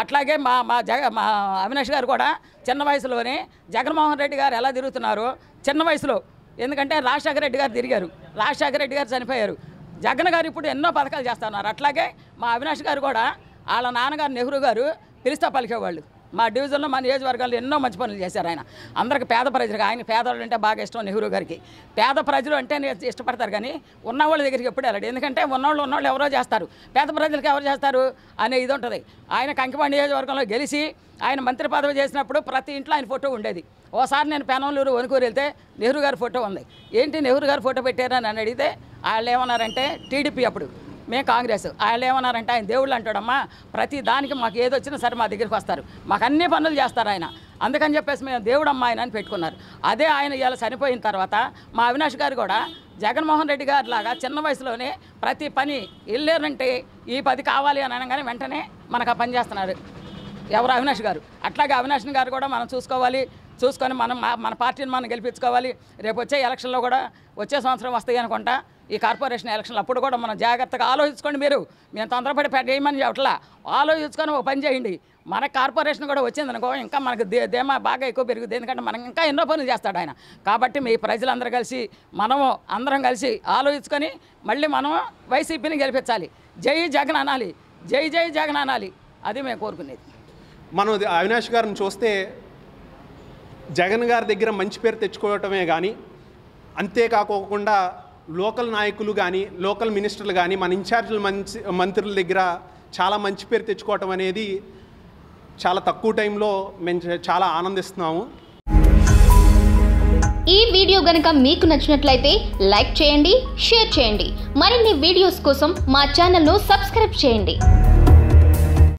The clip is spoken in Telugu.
అట్లాగే మా మా జగ మా అవినాష్ గారు కూడా చిన్న వయసులోనే జగన్మోహన్ రెడ్డి గారు ఎలా తిరుగుతున్నారు చిన్న వయసులో ఎందుకంటే రాజశేఖర రెడ్డి గారు తిరిగారు రాజశేఖర రెడ్డి గారు చనిపోయారు జగన్ గారు ఇప్పుడు ఎన్నో పథకాలు చేస్తున్నారు అట్లాగే మా అవినాష్ గారు కూడా వాళ్ళ నాన్నగారు నెహ్రూ గారు పిలిస్తే పలికేవాళ్ళు మా డివిజన్లో మా నియోజకవర్గాల్లో ఎన్నో మంచి పనులు చేశారు ఆయన అందరికి పేద ప్రజలకు ఆయన పేదవాళ్ళు అంటే బాగా ఇష్టం నెహ్రూ గారికి పేద ప్రజలు అంటే ఇష్టపడతారు కానీ ఉన్నవాళ్ళ దగ్గరికి ఎప్పుడు వెళ్ళడు ఎందుకంటే ఉన్నవాళ్ళు ఉన్నవాళ్ళు ఎవరో చేస్తారు పేద ప్రజలకు ఎవరు చేస్తారు అనే ఇది ఉంటుంది ఆయన కంకిపాడు నియోజకవర్గంలో గెలిచి ఆయన మంత్రి పదవి చేసినప్పుడు ప్రతి ఇంట్లో ఆయన ఫోటో ఉండేది ఓసారి నేను పెనంలూరు వణుకూరు వెళ్తే నెహ్రూ గారి ఫోటో ఉంది ఏంటి నెహ్రూ గారు ఫోటో పెట్టారని అని అడిగితే వాళ్ళు ఏమన్నారంటే టీడీపీ అప్పుడు మేము కాంగ్రెస్ వాళ్ళు ఏమన్నారంటే ఆయన దేవుళ్ళు అంటాడమ్మా ప్రతి దానికి మాకు ఏది వచ్చినా సరే మా దగ్గరికి వస్తారు మాకు అన్ని పనులు చేస్తారు ఆయన అందుకని చెప్పేసి మేము దేవుడమ్మా ఆయన అని పెట్టుకున్నారు అదే ఆయన ఇలా చనిపోయిన తర్వాత మా అవినాష్ గారు కూడా జగన్మోహన్ రెడ్డి గారి లాగా చిన్న వయసులోనే ప్రతి పని వెళ్ళారంటే ఈ పది కావాలి అని అనగానే వెంటనే మనకు ఆ పని చేస్తున్నారు ఎవరు అవినాష్ గారు అట్లాగే అవినాష్ గారు కూడా మనం చూసుకోవాలి చూసుకొని మనం మన పార్టీని మనం గెలిపించుకోవాలి రేపు వచ్చే ఎలక్షన్లో కూడా వచ్చే సంవత్సరం వస్తాయి అనుకుంటా ఈ కార్పొరేషన్ ఎలక్షన్లు అప్పుడు కూడా మనం జాగ్రత్తగా ఆలోచించుకోండి మీరు మేము తొందరపడి పెట్టేయమని చెప్పట్లా ఆలోచించుకొని ఒక పని చేయండి మన కార్పొరేషన్ కూడా వచ్చింది అనుకో ఇంకా మనకు దే దేమా బాగా ఎక్కువ పెరుగుతుంది ఎందుకంటే మనం ఇంకా ఎన్నో పనులు చేస్తాడు ఆయన కాబట్టి మీ ప్రజలందరూ కలిసి మనము అందరం కలిసి ఆలోచించుకొని మళ్ళీ మనం వైసీపీని గెలిపించాలి జై జగన్ అనాలి జై జై జగన్ అనాలి అది మేము కోరుకునేది మనం అవినాష్ గారిని చూస్తే జగన్ గారి దగ్గర మంచి పేరు తెచ్చుకోవటమే కానీ అంతేకాకోకుండా లోకల్ నాయకులు కానీ లోకల్ మినిస్టర్లు కానీ మన ఇన్ఛార్జీల మంచి మంత్రుల దగ్గర చాలా మంచి పేరు తెచ్చుకోవటం అనేది చాలా తక్కువ టైంలో మేము చాలా ఆనందిస్తున్నాము ఈ వీడియో గనక మీకు నచ్చినట్లయితే లైక్ చేయండి షేర్ చేయండి మరిన్ని వీడియోస్ కోసం మా ఛానల్ను సబ్స్క్రైబ్ చేయండి